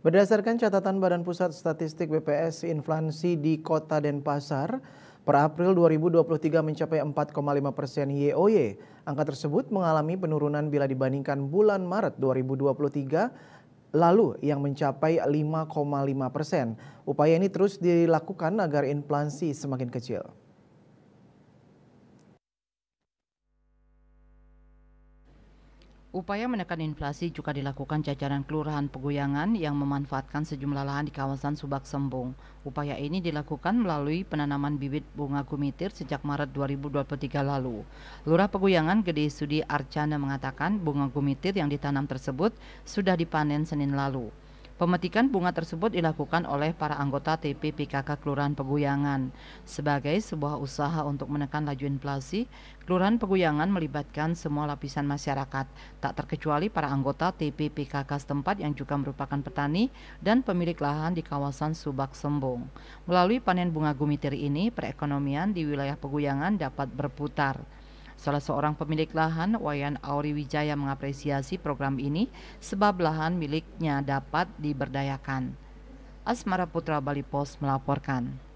Berdasarkan catatan Badan Pusat Statistik BPS, inflasi di kota Denpasar per April 2023 mencapai 4,5 persen YOY. Angka tersebut mengalami penurunan bila dibandingkan bulan Maret 2023 lalu yang mencapai 5,5 persen. Upaya ini terus dilakukan agar inflasi semakin kecil. Upaya menekan inflasi juga dilakukan jajaran Kelurahan Peguyangan yang memanfaatkan sejumlah lahan di kawasan Subak Sembung. Upaya ini dilakukan melalui penanaman bibit bunga gumitir sejak Maret 2023 lalu. Lurah Peguyangan Gede Sudi Arcana mengatakan bunga gumitir yang ditanam tersebut sudah dipanen Senin lalu. Pemetikan bunga tersebut dilakukan oleh para anggota TP PKK Kelurahan Peguyangan. Sebagai sebuah usaha untuk menekan laju inflasi, Kelurahan Peguyangan melibatkan semua lapisan masyarakat, tak terkecuali para anggota TP PKK setempat yang juga merupakan petani dan pemilik lahan di kawasan Subak Sembung. Melalui panen bunga gumitir ini, perekonomian di wilayah Peguyangan dapat berputar. Salah seorang pemilik lahan, Wayan Auri Wijaya mengapresiasi program ini sebab lahan miliknya dapat diberdayakan. Asmara Putra Bali Pos melaporkan.